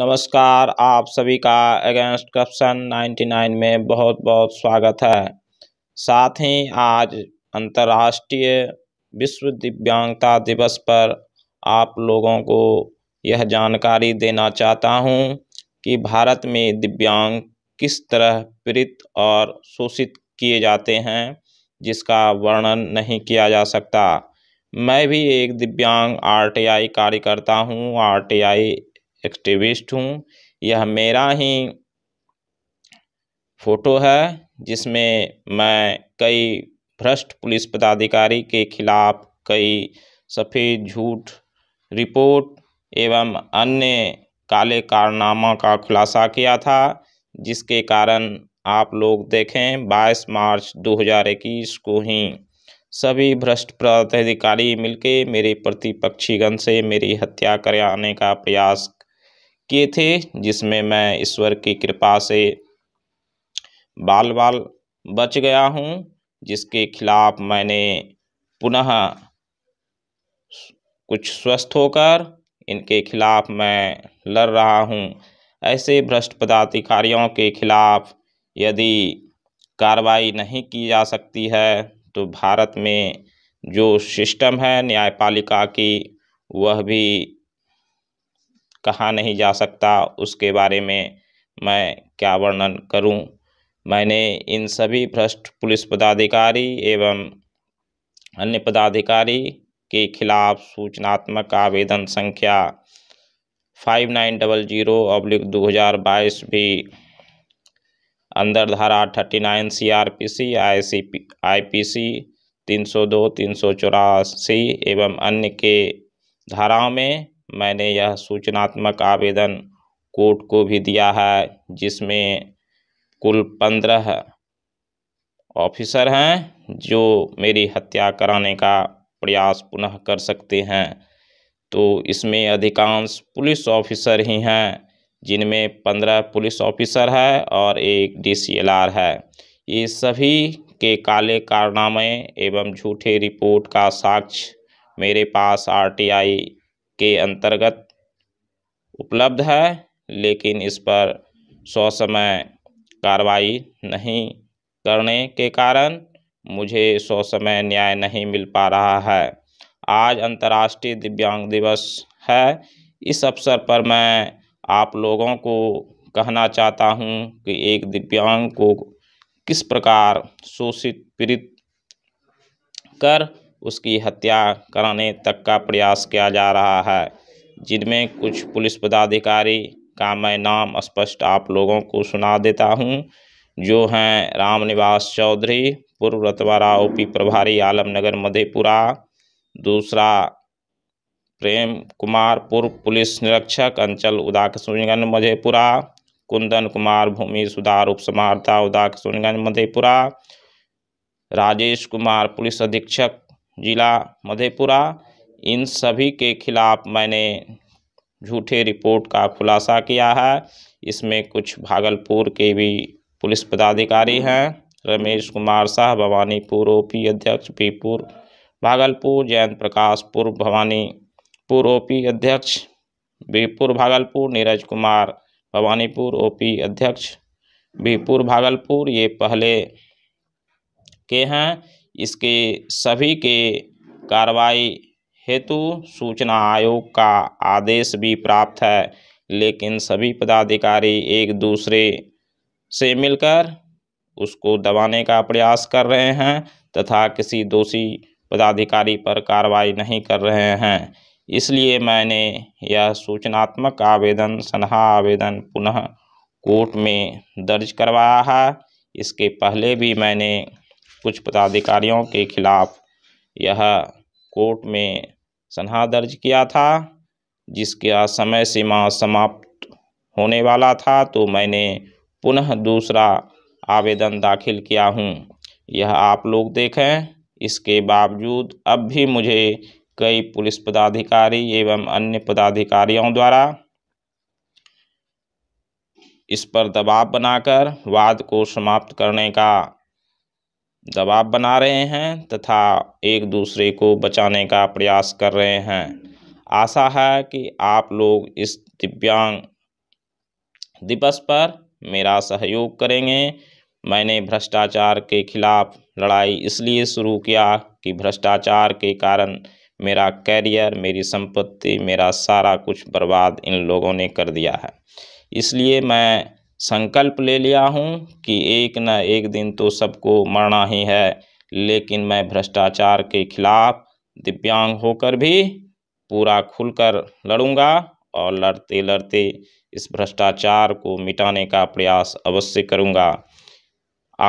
नमस्कार आप सभी का अगेंस्ट करप्शन 99 में बहुत बहुत स्वागत है साथ ही आज अंतर्राष्ट्रीय विश्व दिव्यांगता दिवस पर आप लोगों को यह जानकारी देना चाहता हूं कि भारत में दिव्यांग किस तरह पीड़ित और शोषित किए जाते हैं जिसका वर्णन नहीं किया जा सकता मैं भी एक दिव्यांग आरटीआई कार्यकर्ता हूं आरटीआई एक्टिविस्ट हूँ यह मेरा ही फ़ोटो है जिसमें मैं कई भ्रष्ट पुलिस पदाधिकारी के खिलाफ़ कई सफ़ेद झूठ रिपोर्ट एवं अन्य काले कारनामा का खुलासा किया था जिसके कारण आप लोग देखें 22 मार्च 2021 को ही सभी भ्रष्ट पदाधिकारी मिलके मेरे प्रतिपक्षीगण से मेरी हत्या कराने का प्रयास किए थे जिसमें मैं ईश्वर की कृपा से बाल बाल बच गया हूँ जिसके खिलाफ मैंने पुनः कुछ स्वस्थ होकर इनके खिलाफ मैं लड़ रहा हूँ ऐसे भ्रष्ट पदाधिकारियों के खिलाफ यदि कार्रवाई नहीं की जा सकती है तो भारत में जो सिस्टम है न्यायपालिका की वह भी कहाँ नहीं जा सकता उसके बारे में मैं क्या वर्णन करूँ मैंने इन सभी भ्रष्ट पुलिस पदाधिकारी एवं अन्य पदाधिकारी के खिलाफ सूचनात्मक आवेदन संख्या फाइव नाइन डबल जीरो अब्लिक दो हज़ार बाईस भी अंदर धारा thirty nine C R P C I C P I P C तीन सौ दो तीन सौ चौरासी एवं अन्य के धाराओं में मैंने यह सूचनात्मक आवेदन कोर्ट को भी दिया है जिसमें कुल पंद्रह ऑफिसर हैं जो मेरी हत्या कराने का प्रयास पुनः कर सकते हैं तो इसमें अधिकांश पुलिस ऑफिसर ही हैं जिनमें पंद्रह पुलिस ऑफिसर है और एक डीसीएलआर है ये सभी के काले कारनामे एवं झूठे रिपोर्ट का साक्ष्य मेरे पास आरटीआई के अंतर्गत उपलब्ध है लेकिन इस पर समय कार्रवाई नहीं करने के कारण मुझे समय न्याय नहीं मिल पा रहा है आज अंतर्राष्ट्रीय दिव्यांग दिवस है इस अवसर पर मैं आप लोगों को कहना चाहता हूं कि एक दिव्यांग को किस प्रकार शोषित पीड़ित कर उसकी हत्या कराने तक का प्रयास किया जा रहा है जिनमें कुछ पुलिस पदाधिकारी का मैं नाम स्पष्ट आप लोगों को सुना देता हूँ जो हैं राम निवास चौधरी पूर्व रतवारा ओ प्रभारी आलमनगर मधेपुरा दूसरा प्रेम कुमार पूर्व पुलिस निरीक्षक अंचल उदाक सुनगंज मधेपुरा कुंदन कुमार भूमि सुधार उप समारता उदाक सुनगंज मधेपुरा राजेश कुमार पुलिस अधीक्षक जिला मधेपुरा इन सभी के खिलाफ़ मैंने झूठे रिपोर्ट का खुलासा किया है इसमें कुछ भागलपुर के भी पुलिस पदाधिकारी हैं रमेश कुमार शाह भवानीपुर ओ पी अध्यक्ष पीपुर भागलपुर जयंत प्रकाश पूर्व भवानीपुर ओ पी अध्यक्ष बीपुर भागलपुर नीरज कुमार भवानीपुर ओ पी अध्यक्ष बीपुर भागलपुर ये पहले के हैं इसके सभी के कार्रवाई हेतु सूचना आयोग का आदेश भी प्राप्त है लेकिन सभी पदाधिकारी एक दूसरे से मिलकर उसको दबाने का प्रयास कर रहे हैं तथा किसी दोषी पदाधिकारी पर कार्रवाई नहीं कर रहे हैं इसलिए मैंने यह सूचनात्मक आवेदन सनहा आवेदन पुनः कोर्ट में दर्ज करवाया है इसके पहले भी मैंने कुछ पदाधिकारियों के खिलाफ यह कोर्ट में सनहा दर्ज किया था जिसका समय सीमा समाप्त होने वाला था तो मैंने पुनः दूसरा आवेदन दाखिल किया हूँ यह आप लोग देखें इसके बावजूद अब भी मुझे कई पुलिस पदाधिकारी एवं अन्य पदाधिकारियों द्वारा इस पर दबाव बनाकर वाद को समाप्त करने का दबाव बना रहे हैं तथा एक दूसरे को बचाने का प्रयास कर रहे हैं आशा है कि आप लोग इस दिव्यांग दिवस पर मेरा सहयोग करेंगे मैंने भ्रष्टाचार के खिलाफ लड़ाई इसलिए शुरू किया कि भ्रष्टाचार के कारण मेरा कैरियर मेरी संपत्ति मेरा सारा कुछ बर्बाद इन लोगों ने कर दिया है इसलिए मैं संकल्प ले लिया हूँ कि एक न एक दिन तो सबको मरना ही है लेकिन मैं भ्रष्टाचार के खिलाफ दिव्यांग होकर भी पूरा खुलकर लड़ूंगा और लड़ते लड़ते इस भ्रष्टाचार को मिटाने का प्रयास अवश्य करूंगा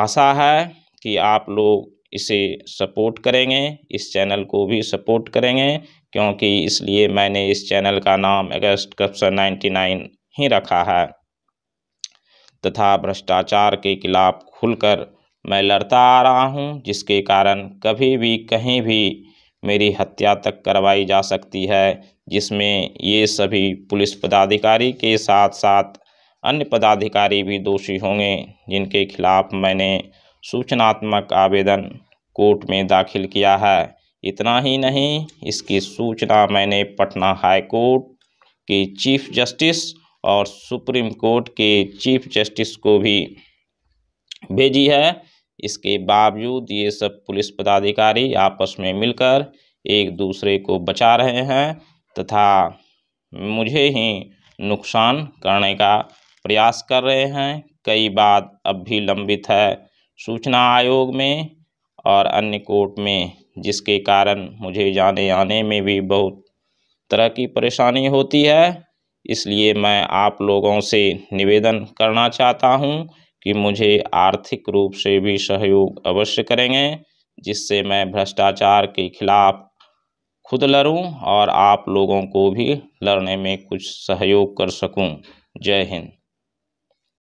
आशा है कि आप लोग इसे सपोर्ट करेंगे इस चैनल को भी सपोर्ट करेंगे क्योंकि इसलिए मैंने इस चैनल का नाम अगस्त नाइन्टी 99 ही रखा है तथा भ्रष्टाचार के खिलाफ खुलकर मैं लड़ता आ रहा हूँ जिसके कारण कभी भी कहीं भी मेरी हत्या तक करवाई जा सकती है जिसमें ये सभी पुलिस पदाधिकारी के साथ साथ अन्य पदाधिकारी भी दोषी होंगे जिनके खिलाफ मैंने सूचनात्मक आवेदन कोर्ट में दाखिल किया है इतना ही नहीं इसकी सूचना मैंने पटना हाई कोर्ट के चीफ जस्टिस और सुप्रीम कोर्ट के चीफ जस्टिस को भी भेजी है इसके बावजूद ये सब पुलिस पदाधिकारी आपस में मिलकर एक दूसरे को बचा रहे हैं तथा मुझे ही नुकसान करने का प्रयास कर रहे हैं कई बात अब भी लंबित है सूचना आयोग में और अन्य कोर्ट में जिसके कारण मुझे जाने आने में भी बहुत तरह की परेशानी होती है इसलिए मैं आप लोगों से निवेदन करना चाहता हूँ कि मुझे आर्थिक रूप से भी सहयोग अवश्य करेंगे जिससे मैं भ्रष्टाचार के खिलाफ खुद लड़ूं और आप लोगों को भी लड़ने में कुछ सहयोग कर सकूं जय हिंद